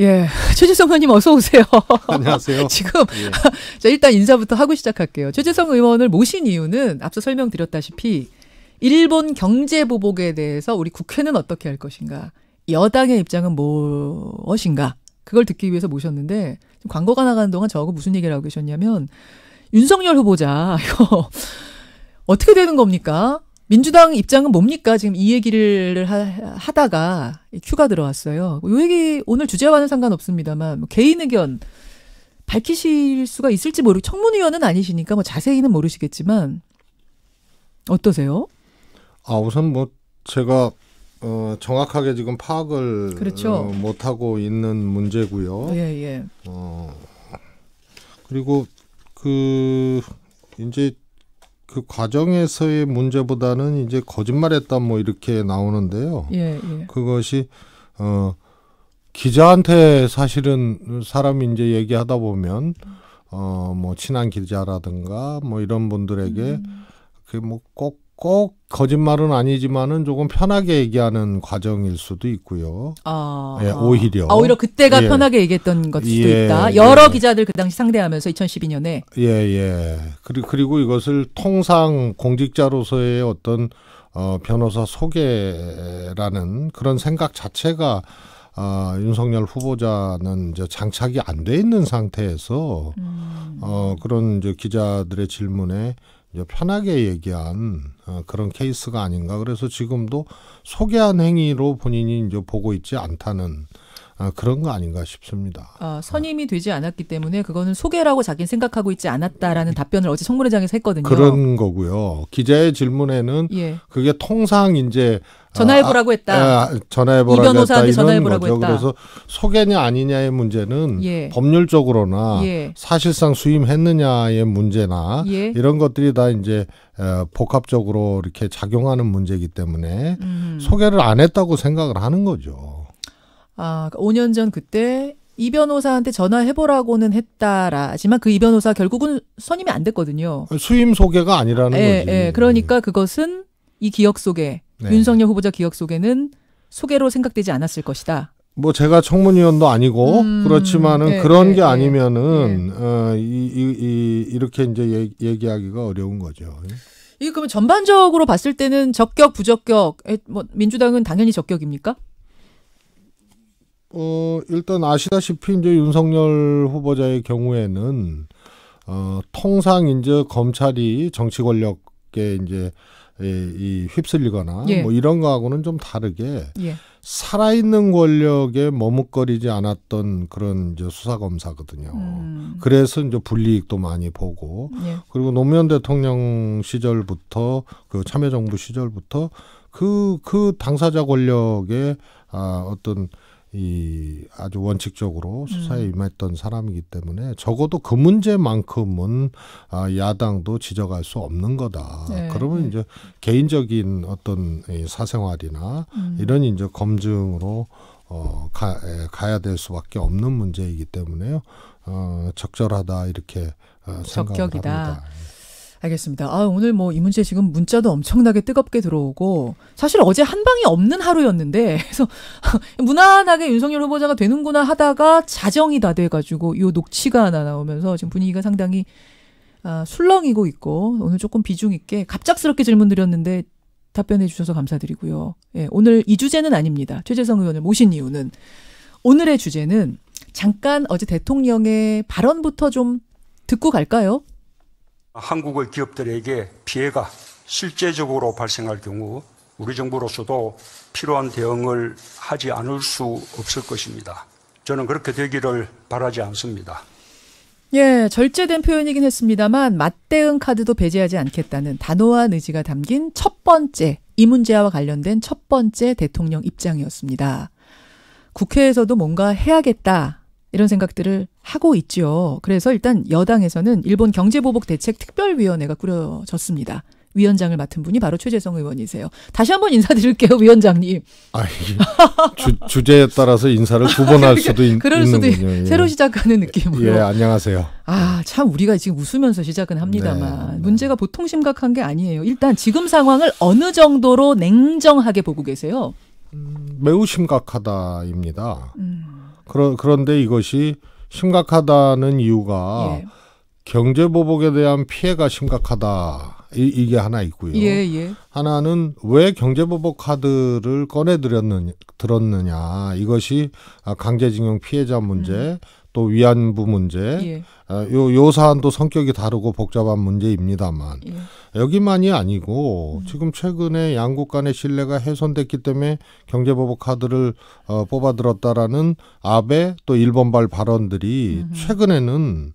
예. 최재성 의원님 어서 오세요. 안녕하세요. 지금 예. 자, 일단 인사부터 하고 시작할게요. 최재성 의원을 모신 이유는 앞서 설명드렸다시피 일본 경제 보복에 대해서 우리 국회는 어떻게 할 것인가? 여당의 입장은 무엇인가? 그걸 듣기 위해서 모셨는데 광고가 나가는 동안 저하고 무슨 얘기를 하고 계셨냐면 윤석열 후보자 이거 어떻게 되는 겁니까? 민주당 입장은 뭡니까? 지금 이 얘기를 하, 다가 큐가 들어왔어요. 이 뭐 얘기 오늘 주제와는 상관없습니다만 뭐 개인 의견 밝히실 수가 있을지 모르고 청문위원은 아니시니까 뭐 자세히는 모르시겠지만 어떠세요? 아 우선 뭐 제가 어, 정확하게 지금 파악을 그렇죠. 어, 못 하고 있는 문제고요. 예 예. 어 그리고 그 이제 그 과정에서의 문제보다는 이제 거짓말했다 뭐 이렇게 나오는데요. 예, 예. 그것이 어 기자한테 사실은 사람이 이제 얘기하다 보면 어뭐 친한 기자라든가 뭐 이런 분들에게 음. 그뭐꼭 꼭 거짓말은 아니지만은 조금 편하게 얘기하는 과정일 수도 있고요. 아, 예, 아. 오히려 아, 오히려 그때가 예. 편하게 얘기했던 것도 예, 있다. 예. 여러 기자들 그 당시 상대하면서 2012년에 예예 그리고 그리고 이것을 통상 공직자로서의 어떤 어, 변호사 소개라는 그런 생각 자체가 아, 어, 윤석열 후보자는 이제 장착이 안 돼 있는 상태에서 음. 어, 그런 이제 기자들의 질문에 편하게 얘기한 어, 그런 케이스가 아닌가. 그래서 지금도 소개한 행위로 본인이 이제 보고 있지 않다는 아, 그런 거 아닌가 싶습니다. 아, 선임이 되지 않았기 때문에 그거는 소개라고 자기는 생각하고 있지 않았다라는 답변을 어제 송문회장에서 했거든요. 그런 거고요. 기자의 질문에는 예. 그게 통상 이제 아, 전화해보라고 아, 했다. 아, 전화해보라고 이 변호사한테 전화해보라고 거죠. 했다. 그래서 소개냐 아니냐의 문제는 예. 법률적으로나 예. 사실상 수임했느냐의 문제나 예. 이런 것들이 다 이제 어, 복합적으로 이렇게 작용하는 문제이기 때문에 음. 소개를 안 했다고 생각을 하는 거죠. 아, 5년 그러니까 전 그때 이 변호사한테 전화해보라고는 했다라. 하지만 그 이 변호사 결국은 선임이 안 됐거든요. 수임 소개가 아니라는 예, 거지. 예, 그러니까 그것은 이 기억 속에 네. 윤석열 후보자 기억 속에는 소개로 생각되지 않았을 것이다. 뭐 제가 청문위원도 아니고 음, 그렇지만은 네, 그런 네, 게 예, 아니면은 어, 이, 이, 이, 이렇게 이제 얘기하기가 어려운 거죠. 이 그러면 전반적으로 봤을 때는 적격 부적격 뭐 민주당은 당연히 적격입니까? 어, 일단 아시다시피 이제 윤석열 후보자의 경우에는 어, 통상 이제 검찰이 정치 권력에 이제 예, 이 휩쓸리거나 예. 뭐 이런 거하고는 좀 다르게 예. 살아있는 권력에 머뭇거리지 않았던 그런 이제 수사 검사거든요. 음. 그래서 이제 불이익도 많이 보고 예. 그리고 노무현 대통령 시절부터 그 참여정부 시절부터 그그 그 당사자 권력의 아 어떤 이 아주 원칙적으로 음. 수사에 임했던 사람이기 때문에 적어도 그 문제만큼은 아 야당도 지적할 수 없는 거다. 네. 그러면 이제 개인적인 어떤 이 사생활이나 음. 이런 이제 검증으로 어 가, 에, 가야 될 수밖에 없는 문제이기 때문에요. 어 적절하다 이렇게 어, 생각을 합니다. 알겠습니다. 아, 오늘 뭐 이 문제 지금 문자도 엄청나게 뜨겁게 들어오고 사실 어제 한 방이 없는 하루였는데 그래서 무난하게 윤석열 후보자가 되는구나 하다가 자정이 다 돼가지고 요 녹취가 하나 나오면서 지금 분위기가 상당히 아, 술렁이고 있고 오늘 조금 비중 있게 갑작스럽게 질문 드렸는데 답변해 주셔서 감사드리고요. 예, 오늘 이 주제는 아닙니다. 최재성 의원을 모신 이유는 오늘의 주제는 잠깐 어제 대통령의 발언부터 좀 듣고 갈까요? 한국의 기업들에게 피해가 실제적으로 발생할 경우 우리 정부로서도 필요한 대응을 하지 않을 수 없을 것입니다. 저는 그렇게 되기를 바라지 않습니다. 예, 절제된 표현이긴 했습니다만 맞대응 카드도 배제하지 않겠다는 단호한 의지가 담긴 첫 번째 이 문제와 관련된 첫 번째 대통령 입장이었습니다. 국회에서도 뭔가 해야겠다 이런 생각들을 하고 있지요. 그래서 일단 여당에서는 일본 경제보복 대책 특별위원회가 꾸려졌습니다. 위원장을 맡은 분이 바로 최재성 의원이세요. 다시 한 번 인사드릴게요, 위원장님. 아, 주, 제에 따라서 인사를 구분할 수도 있는 그럴 수도 있, 예. 새로 시작하는 느낌으로. 예, 안녕하세요. 아, 참 우리가 지금 웃으면서 시작은 합니다만 네, 네, 문제가 보통 심각한 게 아니에요. 일단 지금 상황을 어느 정도로 냉정하게 보고 계세요? 음, 매우 심각하다입니다. 음. 그러, 그런데 이것이 심각하다는 이유가 예. 경제 보복에 대한 피해가 심각하다. 이, 게 하나 있고요. 예, 예. 하나는 왜 경제 보복 카드를 꺼내 들었느냐, 들었느냐. 이것이 강제징용 피해자 문제, 음. 또 위안부 문제, 예. 어, 요, 요 사안도 성격이 다르고 복잡한 문제입니다만 예. 여기만이 아니고 음. 지금 최근에 양국 간의 신뢰가 훼손됐기 때문에 경제보복 카드를 어, 뽑아들었다라는 아베 또 일본발 발언들이 음 최근에는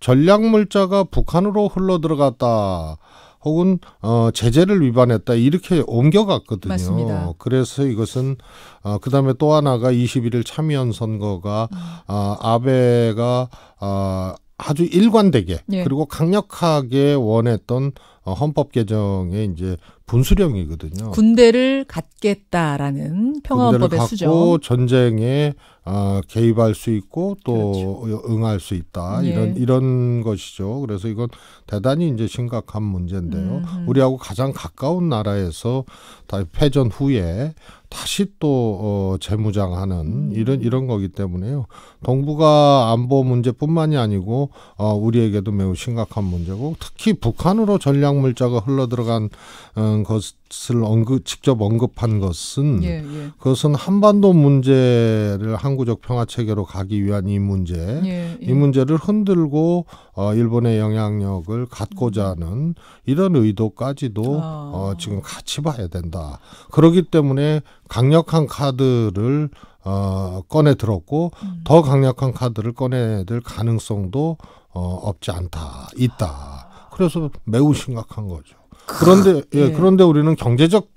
전략물자가 북한으로 흘러 들어갔다. 혹은 어, 제재를 위반했다 이렇게 옮겨갔거든요. 맞습니다. 그래서 이것은 어, 그다음에 또 하나가 21일 참의원 선거가 음. 어, 아베가 어, 아주 일관되게 예. 그리고 강력하게 원했던 어, 헌법 개정의 이제 분수령이거든요. 군대를 갖겠다라는 평화헌법의 수정. 전쟁에 어, 개입할 수 있고 또 그렇죠. 응할 수 있다 예. 이런 이런 것이죠. 그래서 이건 대단히 이제 심각한 문제인데요. 음, 음. 우리하고 가장 가까운 나라에서 다 패전 후에 다시 또 어, 재무장하는 음. 이런 이런 거기 때문에요. 동북아 안보 문제뿐만이 아니고 어, 우리에게도 매우 심각한 문제고 특히 북한으로 전략 물자가 흘러 들어간 음, 어, 것을 언급 직접 언급한 것은 예, 예. 그것은 한반도 문제를 항구적 평화 체계로 가기 위한 이 문제 예, 예, 이 문제를 흔들고 어, 일본의 영향력을 갖고자 음. 하는 이런 의도까지도 아. 어, 지금 같이 봐야 된다. 그러기 때문에 강력한 카드를 어, 꺼내 들었고 음. 더 강력한 카드를 꺼내들 가능성도 어, 없지 않다 있다. 아. 그래서 매우 심각한 거죠. 그런데 예, 네. 그런데 우리는 경제적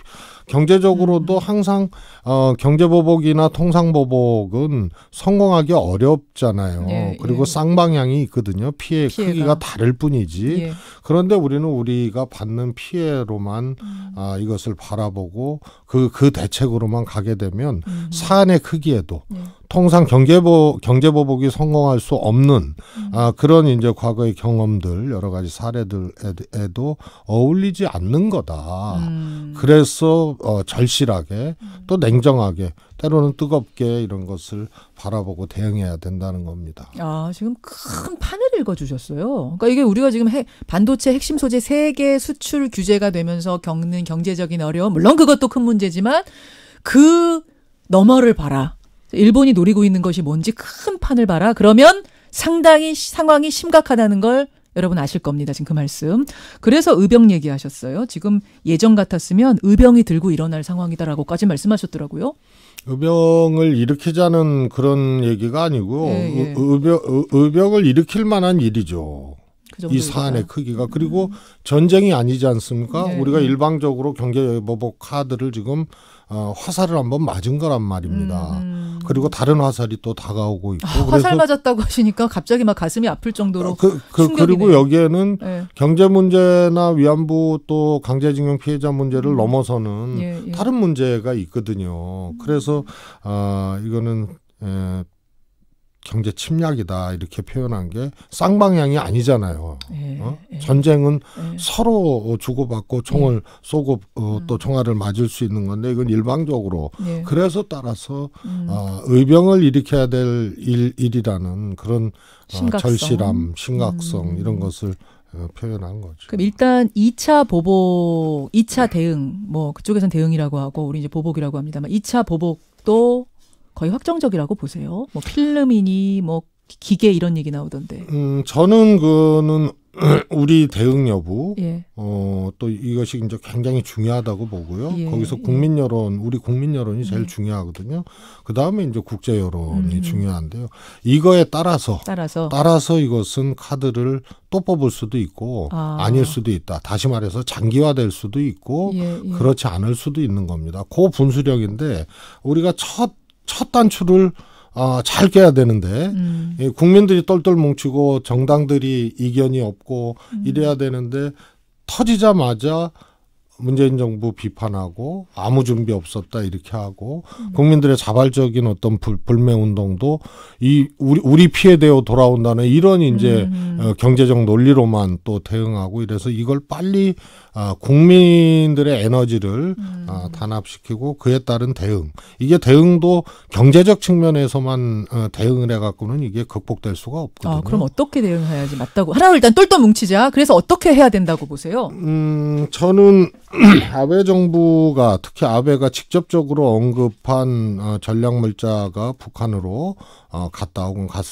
경제적으로도 음. 항상 어, 경제보복이나 통상보복은 성공하기 어렵잖아요. 예, 그리고 예. 쌍방향이 있거든요. 피해 피해가. 크기가 다를 뿐이지. 예. 그런데 우리는 우리가 받는 피해로만 음. 아, 이것을 바라보고 그, 그 대책으로만 가게 되면 음. 사안의 크기에도 예. 통상 경제보, 경제보복이 성공할 수 없는 음. 아, 그런 이제 과거의 경험들 여러 가지 사례들에도 어울리지 않는 거다. 음. 그래서 어, 절실하게 음. 또 냉정하게 때로는 뜨겁게 이런 것을 바라보고 대응해야 된다는 겁니다. 아, 지금 큰 판을 읽어주셨어요. 그러니까 이게 우리가 지금 해, 반도체 핵심 소재 세계 수출 규제가 되면서 겪는 경제적인 어려움, 물론 그것도 큰 문제지만 그 너머를 봐라. 일본이 노리고 있는 것이 뭔지 큰 판을 봐라. 그러면 상당히 상황이 심각하다는 걸 여러분 아실 겁니다. 지금 그 말씀. 그래서 의병 얘기하셨어요. 지금 예전 같았으면 의병이 들고 일어날 상황이다라고까지 말씀하셨더라고요. 의병을 일으키자는 그런 얘기가 아니고 예, 예. 의병, 의병을 일으킬 만한 일이죠. 그이 사안의 크기가 음. 그리고 음. 전쟁이 아니지 않습니까? 네. 우리가 일방적으로 경제 보복 카드를 지금 어, 화살을 한 번 맞은 거란 말입니다. 음. 음. 그리고 다른 화살이 또 다가오고 있고 아, 화살 맞았다고 하시니까 갑자기 막 가슴이 아플 정도로 그, 그 그리고 여기에는 네. 경제 문제나 위안부 또 강제징용 피해자 문제를 음. 넘어서는 예, 예. 다른 문제가 있거든요. 음. 그래서 아 어, 이거는 에, 경제 침략이다 이렇게 표현한 게 쌍방향이 아니잖아요. 예, 어? 예. 전쟁은 예. 서로 주고받고 총을 예. 쏘고 어, 음. 또 총알을 맞을 수 있는 건데 이건 일방적으로 예. 그래서 따라서 음. 어, 의병을 일으켜야 될 일, 일이라는 그런 아, 심각성. 절실함, 음. 심각성 음. 이런 것을 어, 표현한 거죠. 그럼 일단 2차 보복, 2차 대응, 뭐 그쪽에선 대응이라고 하고 우리 이제 보복이라고 합니다만 2차 보복도 거의 확정적이라고 보세요? 뭐 필름이니 뭐 기계 이런 얘기 나오던데. 음, 저는 그는 우리 대응 여부, 예. 어또 이것이 이제 굉장히 중요하다고 보고요. 예. 거기서 예. 국민 여론, 우리 국민 여론이 제일 예. 중요하거든요. 그 다음에 이제 국제 여론이 음. 중요한데요. 이거에 따라서, 따라서 따라서 이것은 카드를 또 뽑을 수도 있고 아. 닐 수도 있다. 다시 말해서 장기화될 수도 있고 예, 예. 그렇지 않을 수도 있는 겁니다. 고 분수령인데 우리가 첫첫 단추를 어, 잘 깨야 되는데 음. 예, 국민들이 똘똘 뭉치고 정당들이 이견이 없고 음. 이래야 되는데 터지자마자 문재인 정부 비판하고 아무 준비 없었다 이렇게 하고 음. 국민들의 자발적인 어떤 불, 불매 운동도 이 우리 우리 피해 되어 돌아온다는 이런 이제 음. 어, 경제적 논리로만 또 대응하고 이래서 이걸 빨리 아, 국민들의 에너지를 아, 음. 단합시키고 그에 따른 대응 이게 대응도 경제적 측면에서만 어, 대응을 해갖고는 이게 극복될 수가 없거든요. 아, 그럼 어떻게 대응해야지 맞다고 하나로 일단 똘똘 뭉치자. 그래서 어떻게 해야 된다고 보세요? 음, 저는 아베 정부가 특히 아베가 직접적으로 언급한 어, 전략 물자가 북한으로 어, 갔다 혹은 갔,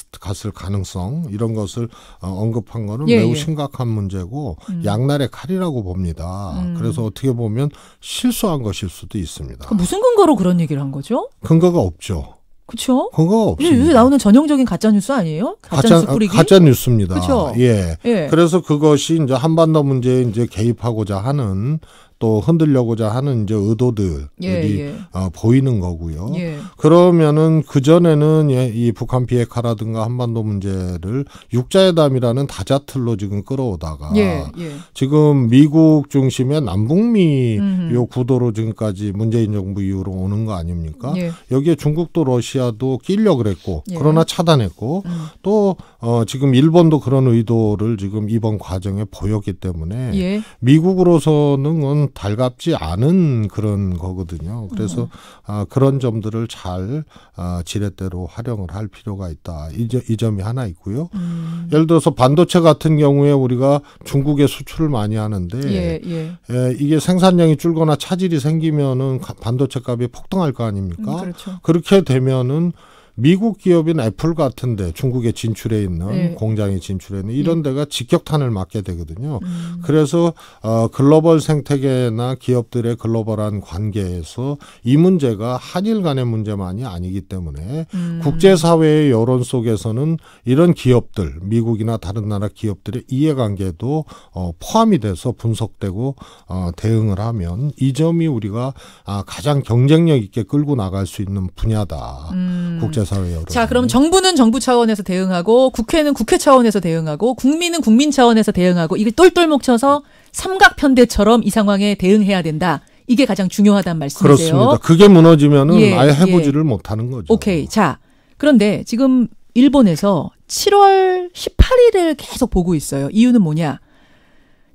을 가능성 이런 것을 어, 언급한 거는 예, 매우 예. 심각한 문제고 음. 양날의 칼이라고 봅니다. 겁니다. 음. 그래서 어떻게 보면 실수한 것일 수도 있습니다. 무슨 근거로 그런 얘기를 한 거죠? 근거가 없죠. 그렇죠. 근거가 없어요. 요새 나오는 전형적인 가짜 뉴스 아니에요? 가짜 뉴스 뿌리기. 가짜 뉴스입니다. 그렇죠. 예. 예. 그래서 그것이 이제 한반도 문제에 이제 개입하고자 하는 또 흔들려고자 하는 이제 의도들이 예, 예. 어, 보이는 거고요. 예. 그러면은 그 전에는 예, 이 북한 비핵화라든가 한반도 문제를 육자회담이라는 다자틀로 지금 끌어오다가 예, 예. 지금 미국 중심의 남북미 음흠. 요 구도로 지금까지 문재인 정부 이후로 오는 거 아닙니까? 예. 여기에 중국도 러시아도 끼려 그랬고 그러나 차단했고 음. 또 어, 지금 일본도 그런 의도를 지금 이번 과정에 보였기 때문에 미국으로서는 달갑지 않은 그런 거거든요. 그래서 음. 아, 그런 점들을 잘 아, 지렛대로 활용을 할 필요가 있다. 이, 이 점이 하나 있고요. 음. 예를 들어서 반도체 같은 경우에 우리가 중국에 수출을 많이 하는데 예, 예. 예, 이게 생산량이 줄거나 차질이 생기면은 반도체 값이 폭등할 거 아닙니까? 음, 그렇죠. 그렇게 되면은 미국 기업인 애플 같은데 중국에 진출해 있는 네. 공장에 진출해 있는 이런 네. 데가 직격탄을 맞게 되거든요. 음. 그래서 어, 글로벌 생태계나 기업들의 글로벌한 관계에서 이 문제가 한일 간의 문제만이 아니기 때문에 음. 국제사회의 여론 속에서는 이런 기업들 미국이나 다른 나라 기업들의 이해관계도 어, 포함이 돼서 분석되고 어, 대응을 하면 이 점이 우리가 아, 가장 경쟁력 있게 끌고 나갈 수 있는 분야다. 음. 국제 사회 여론. 자, 그럼 정부는 정부 차원에서 대응하고 국회는 국회 차원에서 대응하고 국민은 국민 차원에서 대응하고 이게 똘똘 뭉쳐서 삼각편대처럼 이 상황에 대응해야 된다. 이게 가장 중요하단 말씀이세요. 그렇습니다. 그게 무너지면은 예, 아예 예. 해보지를 예. 못하는 거죠. 오케이. 자, 그런데 지금 일본에서 7월 18일을 계속 보고 있어요. 이유는 뭐냐?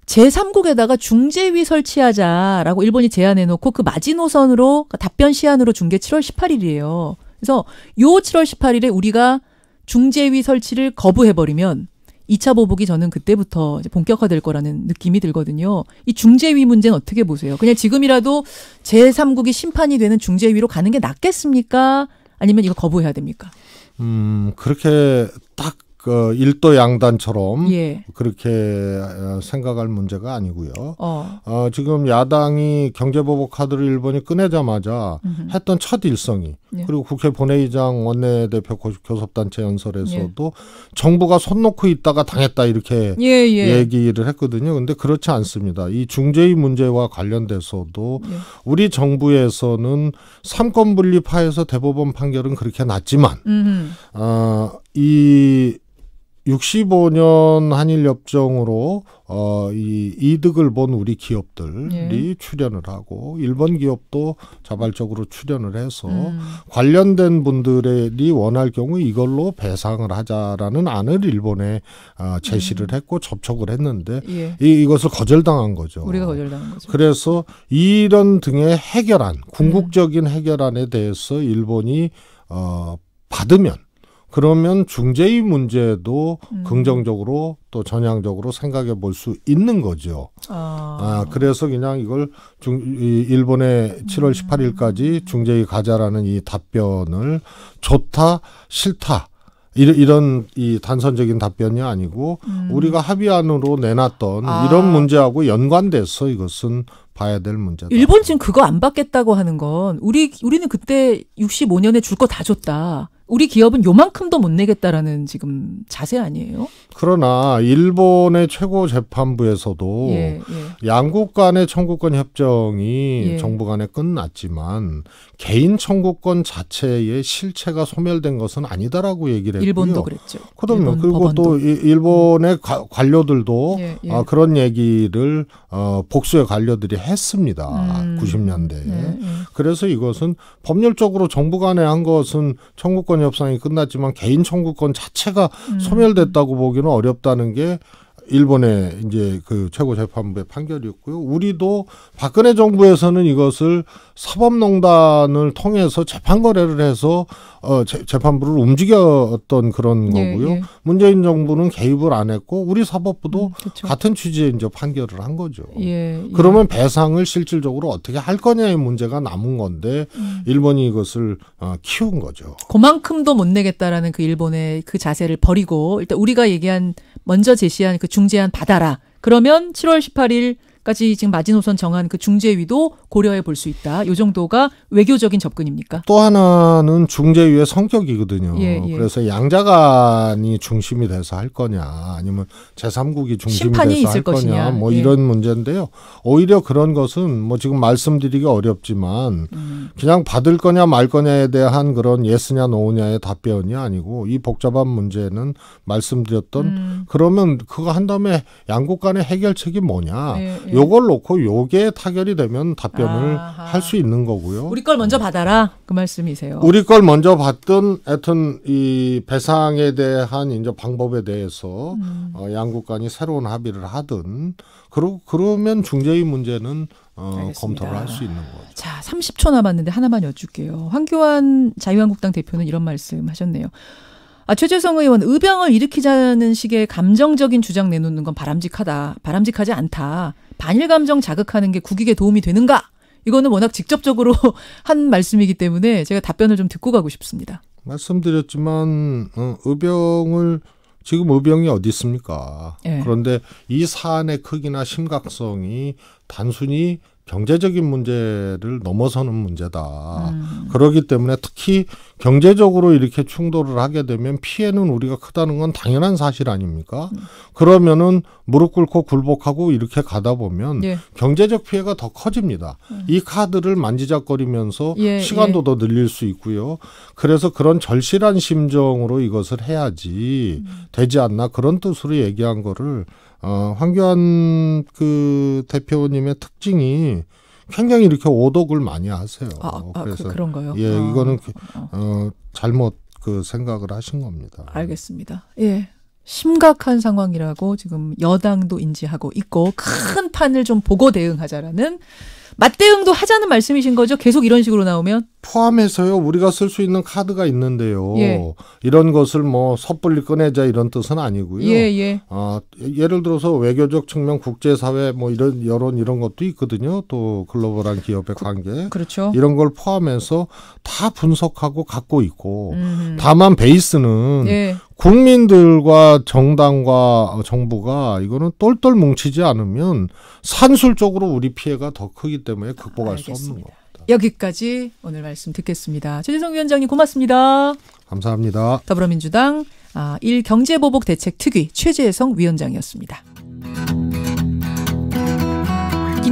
제3국에다가 중재위 설치하자라고 일본이 제안해놓고 그 마지노선으로 그러니까 답변 시한으로 중계 7월 18일이에요. 그래서 요 7월 18일에 우리가 중재위 설치를 거부해버리면 2차 보복이 저는 그때부터 이제 본격화될 거라는 느낌이 들거든요. 이 중재위 문제는 어떻게 보세요? 그냥 지금이라도 제3국이 심판이 되는 중재위로 가는 게 낫겠습니까? 아니면 이거 거부해야 됩니까? 음, 그렇게 딱그 일도 양단처럼 예. 그렇게 어, 생각할 문제가 아니고요. 어. 어. 지금 야당이 경제보복 카드를 일본이 꺼내자마자 음흠. 했던 첫 일성이 예. 그리고 국회 본회의장 원내대표 교섭단체 연설에서도 예. 정부가 손 놓고 있다가 당했다 이렇게 예, 예. 얘기를 했거든요. 그런데 그렇지 않습니다. 이 중재의 문제와 관련돼서도 예. 우리 정부에서는 삼권 분립하에서 대법원 판결은 그렇게 났지만 어, 이 65년 한일협정으로 어, 이 이득을 본 우리 기업들이 예. 출연을 하고 일본 기업도 자발적으로 출연을 해서 음. 관련된 분들이 원할 경우 이걸로 배상을 하자라는 안을 일본에 어, 제시를 음. 했고 접촉을 했는데 예. 이, 이것을 거절당한 거죠. 우리가 거절당한 거죠. 그래서 이런 등의 해결안, 음. 궁극적인 해결안에 대해서 일본이 어, 받으면 그러면 중재의 문제도 음. 긍정적으로 또 전향적으로 생각해 볼 수 있는 거죠. 아. 아. 그래서 그냥 이걸 중, 일본의 7월 18일까지 음. 중재의 가자라는 이 답변을 좋다, 싫다, 이런, 이런 이 단선적인 답변이 아니고 음. 우리가 합의안으로 내놨던 아. 이런 문제하고 연관돼서 이것은 봐야 될 문제다. 일본 지금 그거 안 받겠다고 하는 건 우리 우리는 그때 65년에 줄 거 다 줬다. 우리 기업은 요만큼도 못 내겠다라는 지금 자세 아니에요? 그러나 일본의 최고 재판부에서도 예, 예. 양국 간의 청구권 협정이 예. 정부 간에 끝났지만 개인 청구권 자체의 실체가 소멸된 것은 아니다라고 얘기를 했고요. 일본도 그랬죠. 그럼요. 일본 그리고 법원도. 또 일본의 가, 관료들도 예, 예. 아, 그런 얘기를 어, 복수의 관료들이 했습니다. 음. 90년대에. 예, 그래서 이것은 법률적으로 정부 간에 한 것은 청구권 청구권 협상이 끝났지만 개인 청구권 자체가 소멸됐다고 보기는 어렵다는 게 일본의 이제 그 최고 재판부의 판결이었고요. 우리도 박근혜 정부에서는 이것을 사법농단을 통해서 재판 거래를 해서 어 재, 재판부를 움직였던 그런 예, 거고요. 예, 예. 문재인 정부는 개입을 안 했고 우리 사법부도 음, 같은 취지의 이제 판결을 한 거죠. 예, 예, 그러면 배상을 실질적으로 어떻게 할 거냐의 문제가 남은 건데 음. 일본이 이것을 어, 키운 거죠. 그만큼도 못 내겠다라는 그 일본의 그 자세를 버리고 일단 우리가 얘기한 먼저 제시한 그 중재안 받아라. 그러면 7월 18일 까지 지금 마지노선 정한 그 중재위도 고려해 볼 수 있다. 요 정도가 외교적인 접근입니까? 또 하나는 중재위의 성격이거든요. 예, 예. 그래서 양자간이 중심이 돼서 할 거냐, 아니면 제3국이 중심이 돼서 할 거냐, 뭐 예. 이런 문제인데요. 오히려 그런 것은 뭐 지금 말씀드리기 어렵지만 음. 그냥 받을 거냐 말 거냐에 대한 그런 예스냐 노냐의 답변이 아니고 이 복잡한 문제는 말씀드렸던 음. 그러면 그거 한 다음에 양국 간의 해결책이 뭐냐 예, 예. 요걸 놓고 요게 타결이 되면 답변을 할 수 있는 거고요. 우리 걸 먼저 받아라 그 말씀이세요. 우리 걸 먼저 받든 하여튼 이 배상에 대한 이제 방법에 대해서 음. 어, 양국 간이 새로운 합의를 하든 그러 그러면 중재의 문제는 어, 검토를 할 수 있는 거죠. 자, 30초 남았는데 하나만 여쭐게요. 황교안 자유한국당 대표는 이런 말씀하셨네요. 아, 최재성 의원 의병을 일으키자는 식의 감정적인 주장 내놓는 건 바람직하다. 바람직하지 않다. 반일 감정 자극하는 게 국익에 도움이 되는가? 이거는 워낙 직접적으로 한 말씀이기 때문에 제가 답변을 좀 듣고 가고 싶습니다. 말씀드렸지만 어, 의병을 지금 의병이 어디 있습니까? 네. 그런데 이 사안의 크기나 심각성이 단순히 경제적인 문제를 넘어서는 문제다. 음. 그렇기 때문에 특히 경제적으로 이렇게 충돌을 하게 되면 피해는 우리가 크다는 건 당연한 사실 아닙니까? 음. 그러면은 무릎 꿇고 굴복하고 이렇게 가다 보면 예. 경제적 피해가 더 커집니다. 음. 이 카드를 만지작거리면서 예, 시간도 예. 더 늘릴 수 있고요. 그래서 그런 절실한 심정으로 이것을 해야지 음. 되지 않나 그런 뜻으로 얘기한 거를 어, 황교안 그 대표님의 특징이 굉장히 이렇게 오독을 많이 하세요. 아, 아, 그 그래서 그, 런가요 예, 아, 이거는 그, 어. 어, 잘못 그 생각을 하신 겁니다. 알겠습니다. 예. 심각한 상황이라고 지금 여당도 인지하고 있고 큰 판을 좀 보고 대응하자라는 맞대응도 하자는 말씀이신 거죠? 계속 이런 식으로 나오면? 포함해서요. 우리가 쓸 수 있는 카드가 있는데요. 예. 이런 것을 뭐 섣불리 꺼내자 이런 뜻은 아니고요. 예, 예. 아, 예를 들어서 외교적 측면 국제사회 뭐 이런 여론 이런 것도 있거든요. 또 글로벌한 기업의 그, 관계. 그렇죠. 이런 걸 포함해서 다 분석하고 갖고 있고 음. 다만 베이스는 예. 국민들과 정당과 정부가 이거는 똘똘 뭉치지 않으면 산술적으로 우리 피해가 더 크기 때문에 극복할 알수 없는 겁니다. 여기까지 오늘 말씀 듣겠습니다. 최진성 위원장님 고맙습니다. 감사합니다. 더불어민주당 아, 경제보복대책특위 최재성 위원장이었습니다.